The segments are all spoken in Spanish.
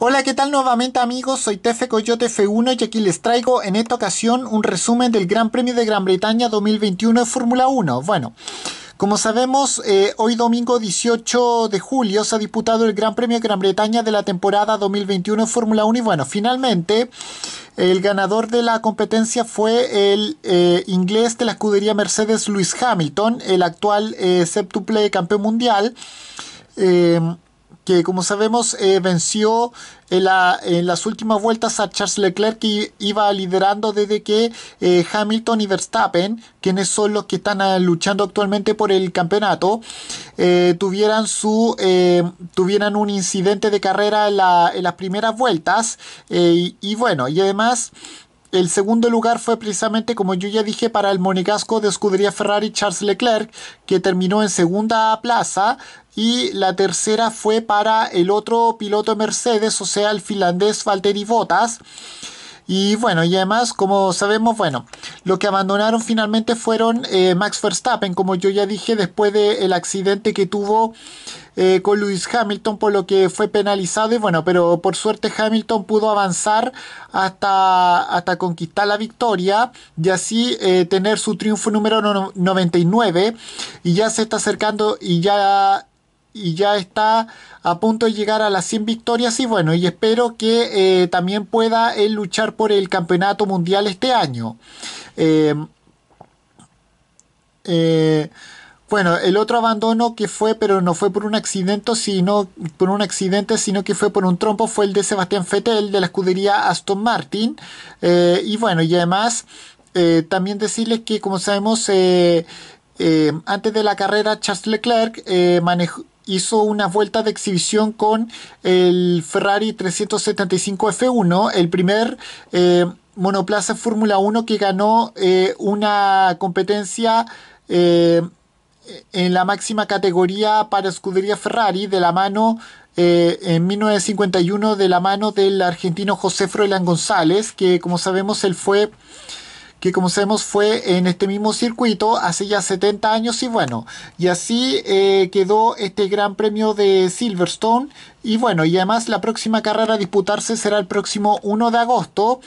Hola, ¿qué tal nuevamente amigos? Soy Tefe Coyote F1 y aquí les traigo en esta ocasión un resumen del Gran Premio de Gran Bretaña 2021 de Fórmula 1. Bueno, como sabemos, eh, hoy domingo 18 de julio se ha disputado el Gran Premio de Gran Bretaña de la temporada 2021 de Fórmula 1 y bueno, finalmente el ganador de la competencia fue el eh, inglés de la escudería Mercedes Lewis Hamilton, el actual eh, septuple campeón mundial que como sabemos eh, venció en, las últimas vueltas a Charles Leclerc que iba liderando desde que eh, Hamilton y Verstappen, quienes son los que están eh, luchando actualmente por el campeonato, tuvieran, su, tuvieran un incidente de carrera en, las primeras vueltas y, y bueno, y además... El segundo lugar fue precisamente, como yo ya dije, para el monegasco de escudería Ferrari Charles Leclerc, que terminó en segunda plaza, y la tercera fue para el otro piloto Mercedes, o sea, el finlandés Valtteri Bottas. Y bueno, y además, como sabemos, bueno, lo que abandonaron finalmente fueron eh, Max Verstappen, como yo ya dije, después del accidente que tuvo eh, con Lewis Hamilton, por lo que fue penalizado. Y bueno, pero por suerte Hamilton pudo avanzar hasta, hasta conquistar la victoria y así eh, tener su triunfo número 99. Y ya se está acercando y ya y ya está a punto de llegar a las 100 victorias y bueno, y espero que eh, también pueda él luchar por el campeonato mundial este año. Em, eh, bueno, el otro abandono que fue, pero no fue por un accidente, sino por un accidente, sino que fue por un trompo, fue el de Sebastián Fettel de la escudería Aston Martin. Eh, y bueno, y además también decirles que, como sabemos, antes de la carrera Charles Leclerc manejó hizo una vuelta de exhibición con el Ferrari 375 F1, el primer eh, monoplaza Fórmula 1 que ganó eh, una competencia eh, en la máxima categoría para escudería Ferrari de la mano en 1951 de la mano del argentino José Froilán González, que como sabemos él fue que como sabemos fue en este mismo circuito hace ya 70 años y bueno, y así eh, quedó este gran premio de Silverstone y bueno, y además la próxima carrera a disputarse será el próximo 1 de agosto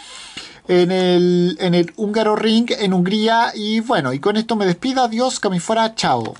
en el, en húngaro ring en Hungría y bueno, y con esto me despido, adiós, que chao.